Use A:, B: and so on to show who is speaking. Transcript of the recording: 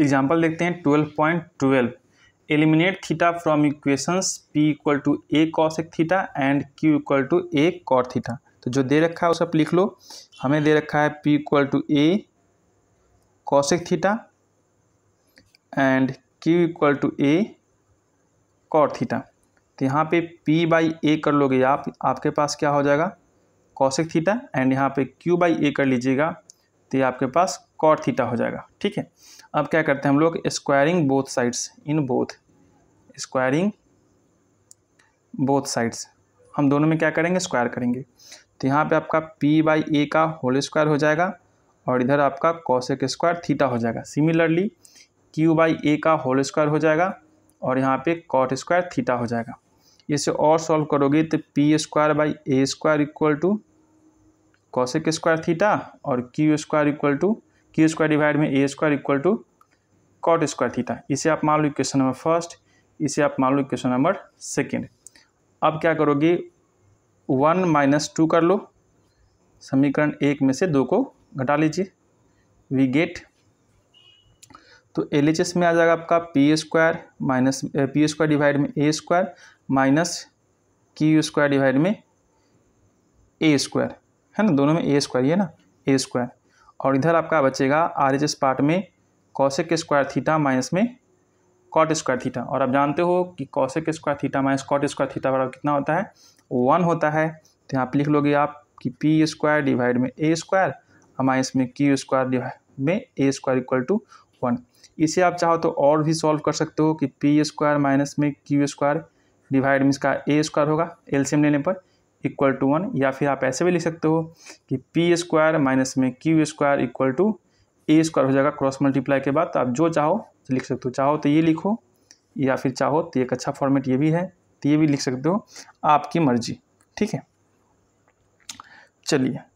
A: example देखते हैं twelve point twelve eliminate theta from equations P equal to A एक theta and Q equal to A cot theta तो जो दे रखा है वो सब लिख लो हमें दे रखा है पी इक्वल टू ए एक theta and Q equal to A cot theta तो यहाँ पे पी बाई ए कर लोगे आप आपके पास क्या हो जाएगा एक थीटा एंड यहाँ पे क्यू बाई ए कर लीजिएगा तो ये आपके पास कॉट थीटा हो जाएगा ठीक है अब क्या करते हैं हम लोग squaring both sides in both squaring both sides हम दोनों में क्या करेंगे स्क्वायर करेंगे तो यहाँ पे आपका p बाई ए का होल स्क्वायर हो जाएगा और इधर आपका कौशिक स्क्वायर थीटा हो जाएगा सिमिलरली q बाई ए का होल स्क्वायर हो जाएगा और यहाँ पे कॉट स्क्वायर थीटा हो जाएगा इसे और सॉल्व करोगे तो P square by A square equal to cosec square theta और Q square equal to Q square divide में A square equal to cot square theta इसे आप मान लो इक्वेशन नंबर फर्स्ट इसे आप मान लो इक्वेशन नंबर सेकेंड अब क्या करोगे वन माइनस टू कर लो समीकरण एक में से दो को घटा लीजिए वी गेट तो एल में आ जाएगा आपका P square minus P square divide में A square minus Q square divide में ए स्क्वायर है ना दोनों में ए स्क्वायर ये ना ए स्क्वायर और इधर आपका बचेगा आर एच एस पार्ट में कौशिक स्क्वायर थीटा माइनस में कॉट स्क्वायर थीटा और आप जानते हो कि cosec square theta minus cot square theta बराबर कितना होता है वन होता है तो यहाँ पर लिख लोगे आप कि पी स्क्वायर डिवाइड में ए स्क्वायर और माइनस में क्यू स्क्वायर डिवाइड में A square equal to one इसे आप चाहो तो और भी सॉल्व कर सकते हो कि पी स्क्वायर माइनस में क्यू स्क्वायर डिवाइड में इसका ए स्क्वायर होगा एलसीएम लेने पर इक्वल टू वन या फिर आप ऐसे भी लिख सकते हो कि पी स्क्वायर माइनस में Q square equal to A square हो जाएगा क्रॉस मल्टीप्लाई के बाद तो आप जो चाहो तो लिख सकते हो चाहो तो ये लिखो या फिर चाहो तो एक अच्छा फॉर्मेट ये भी है तो ये भी लिख सकते हो आपकी मर्जी ठीक है चलिए